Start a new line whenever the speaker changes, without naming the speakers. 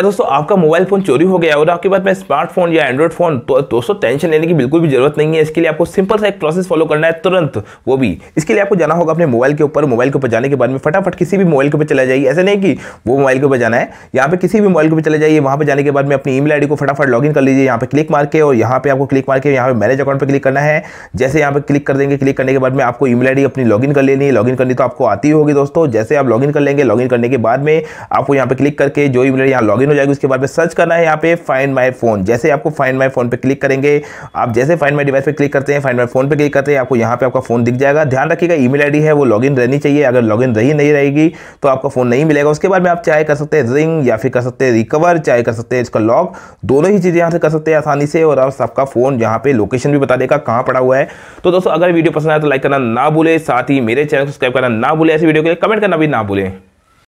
क्या दोस्तों आपका मोबाइल फोन चोरी हो गया और आपके पास में स्मार्टफोन या एंड्रॉइड फोन तो दोस्तों टेंशन लेने की बिल्कुल भी जरूरत नहीं है इसके लिए आपको सिंपल सा एक प्रोसेस फॉलो करना है तुरंत वो भी इसके लिए आपको जाना होगा अपने मोबाइल के ऊपर मोबाइल के ऊपर जाने के बाद में फटाफट किसी भी मोबाइल के ऊपर चला जाइए ऐसा नहीं कि वो मोबाइल के ऊपर जाना है यहाँ पर किसी भी मोबाइल के ऊपर चले जाइए वहाँ पर जाने के बाद में अपनी ई मेल को फटाफट लॉगिन कर लीजिए यहाँ पर क्लिक मार के और यहाँ पर आपको क्लिक मार के यहाँ पर मैनेज अकाउंट पर क्लिक करना है जैसे यहाँ पर क्लिक कर देंगे क्लिक करने के बाद में आपको ई मेल अपनी लॉगिन कर लेनी है लॉगिन करनी तो आपको आती होगी दोस्तों जैसे आप लॉगिन कर लेंगे लॉगिन करने के बाद में आपको यहाँ पे क्लिक करके जो ईमेल यहाँ लॉगिन हो जाएगी उसके बाद में सर्च करना है यहाँ पे फाइंड माई फोन जैसे आपको फाइंड माई फोन पे क्लिक करेंगे आप जैसे फाइंड माई डिवाइस पे क्लिक करते हैं फाइंड माई फोन पे क्लिक करते हैं आपको यहाँ पे आपका फोन दिख जाएगा ध्यान रखिएगा ई मेल है वो लॉग रहनी चाहिए अगर लॉग रही नहीं रहेगी तो आपका फोन नहीं मिलेगा उसके बाद में आप चाहे कर सकते हैं रिंग या फिर कर सकते हैं रिकवर चाहे कर सकते हैं इसका लॉक दोनों ही चीज़ें यहाँ से कर सकते हैं आसानी से और आप सबका फोन यहाँ पे लोकेशन भी बता देगा कहाँ पड़ा हुआ है तो दोस्तों अगर वीडियो पसंद आया तो लाइक करना ना भूले साथ ही मेरे चैनल सब्सक्राइब करना ना भूले ऐसे वीडियो के लिए कमेंट करना भी ना भूलें